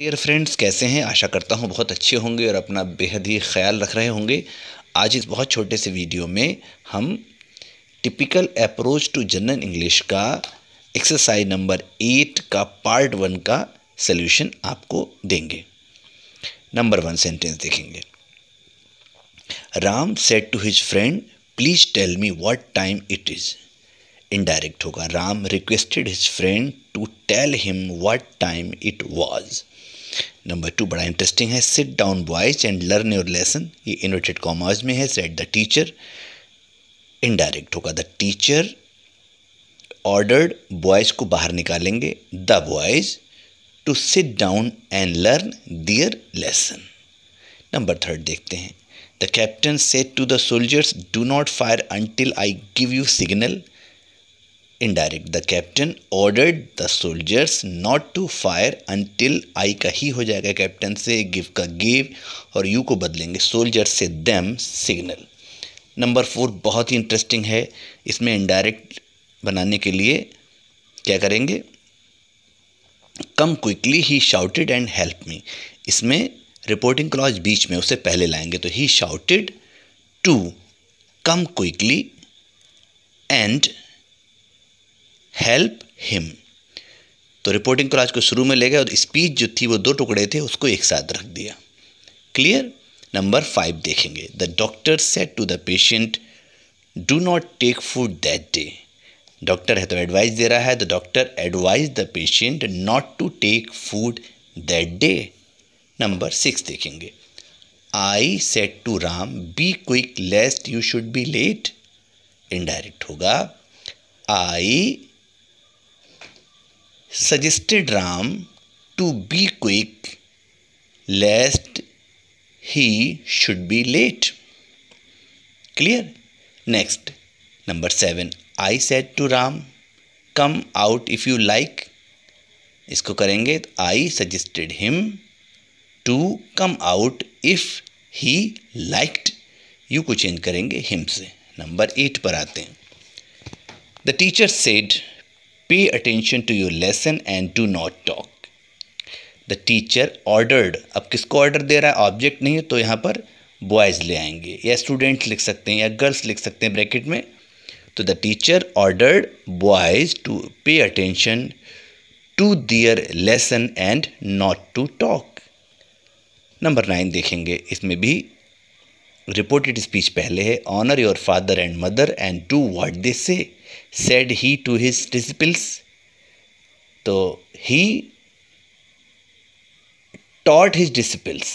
Dear friends कैसे हैं आशा करता हूँ बहुत अच्छे होंगे और अपना बेहद ही ख्याल रख रहे होंगे आज इस बहुत छोटे से वीडियो में हम typical approach to general English का एक्सरसाइज नंबर एट का पार्ट वन का सल्यूशन आपको देंगे नंबर वन सेंटेंस देखेंगे Ram said to his friend please tell me what time it is indirect होगा Ram requested his friend to tell him what time it was number two बड़ा interesting है sit down boys and learn your lesson ये inverted commas में है said the teacher indirect होगा the teacher ordered boys को बाहर निकालेंगे the boys to sit down and learn their lesson number third देखते हैं the captain said to the soldiers do not fire until I give you signal indirect the captain ordered the soldiers not to fire until I का ही हो जाएगा captain से give का give और you को बदलेंगे सोल्जर से देम सिग्नल नंबर फोर बहुत ही इंटरेस्टिंग है इसमें इनडायरेक्ट बनाने के लिए क्या करेंगे come quickly he shouted and help me इसमें रिपोर्टिंग क्लॉज बीच में उसे पहले लाएंगे तो he shouted to come quickly and help him तो रिपोर्टिंग क्लास को शुरू में ले गए और स्पीच जो थी वो दो टुकड़े थे उसको एक साथ रख दिया क्लियर नंबर फाइव देखेंगे the doctor said to the patient do not take food that day doctor है तो एडवाइस दे रहा है the doctor advised the patient not to take food that day number six देखेंगे I said to Ram be quick lest you should be late indirect होगा I suggested Ram to be quick lest he should be late. Clear? Next, number 7. I said to Ram, come out if you like. इसको करेंगे तो I suggested him to come out if he liked you को change करेंगे him से number eight पर आते हैं the teacher said Pay attention to your lesson and do not talk. The teacher ordered अब किसको ऑर्डर दे रहा है ऑब्जेक्ट नहीं है तो यहाँ पर बॉयज़ ले आएंगे या स्टूडेंट लिख सकते हैं या गर्ल्स लिख सकते हैं ब्रैकेट में तो the teacher ordered boys to pay attention to their lesson and not to talk number nine देखेंगे इसमें भी रिपोर्टेड स्पीच पहले है honour your father and mother and do what they say said he to his disciples तो he taught his disciples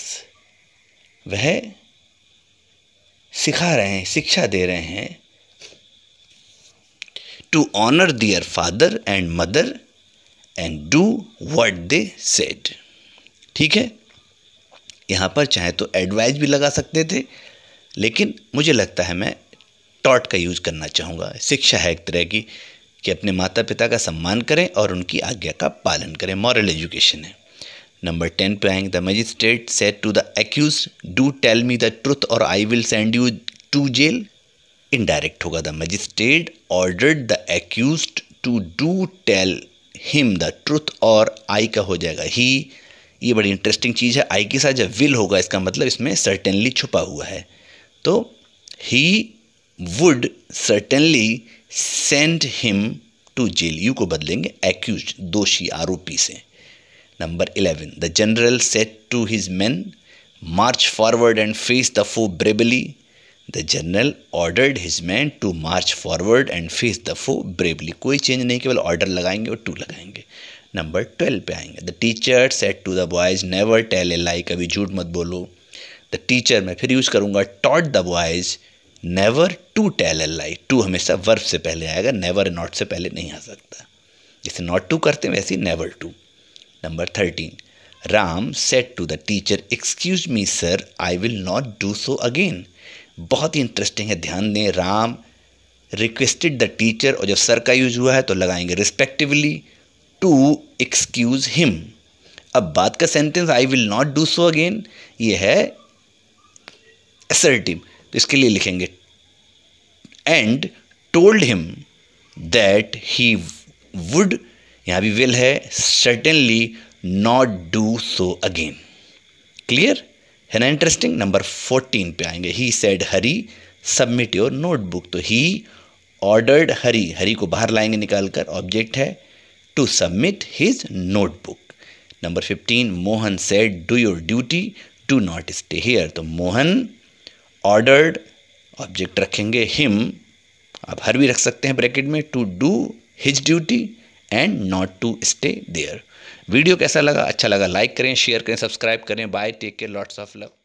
वह सिखा रहे हैं शिक्षा दे रहे हैं to honour their father and mother and do what they said ठीक है यहां पर चाहे तो एडवाइज भी लगा सकते थे लेकिन मुझे लगता है मैं टॉट का यूज़ करना चाहूँगा शिक्षा है एक तरह की कि अपने माता पिता का सम्मान करें और उनकी आज्ञा का पालन करें मॉरल एजुकेशन है नंबर टेन पे आएंगे the magistrate said to the accused do tell me the truth or I will send you to jail indirect होगा the magistrate ordered the accused to do tell him the truth or I का हो जाएगा ही ये बड़ी interesting चीज़ है आई के साथ जब विल होगा इसका मतलब इसमें सर्टेनली छुपा हुआ है तो he would certainly send him to jail you को बदलेंगे एक्यूज दोषी आरोपी से number eleven the general said to his men march forward and face the foe bravely the general ordered his men to march forward and face the foe bravely कोई change नहीं केवल order लगाएंगे और to लगाएंगे number twelve पे आएंगे the teacher said to the boys never tell a lie कभी झूठ मत बोलो टीचर मैं फिर यूज़ करूँगा taught the boys never to tell a lie to हमेशा वर्ब से पहले आएगा नेवर नॉट से पहले नहीं आ सकता जैसे नॉट टू करते हैं वैसे ही never to number thirteen Ram said to the teacher excuse me sir I will not do so again बहुत ही इंटरेस्टिंग है ध्यान दें राम रिक्वेस्टेड द टीचर और जब सर का यूज हुआ है तो लगाएंगे रिस्पेक्टिवली टू एक्सक्यूज हिम अब बात का sentence I will not do so again ये है असर्टिव तो इसके लिए लिखेंगे and told him that he would यहाँ भी विल है certainly not do so again clear है ना इंटरेस्टिंग नंबर फोर्टीन पे आएंगे he said hurry submit your notebook तो ही ऑर्डर्ड हरी हरी को बाहर लाएंगे निकालकर ऑब्जेक्ट है to submit his notebook number fifteen Mohan said do your duty do not stay here तो मोहन ऑर्डर्ड ऑब्जेक्ट रखेंगे हिम आप हर भी रख सकते हैं ब्रैकेट में to do his duty and not to stay there video कैसा लगा अच्छा लगा लाइक करें शेयर करें सब्सक्राइब करें bye take care lots of love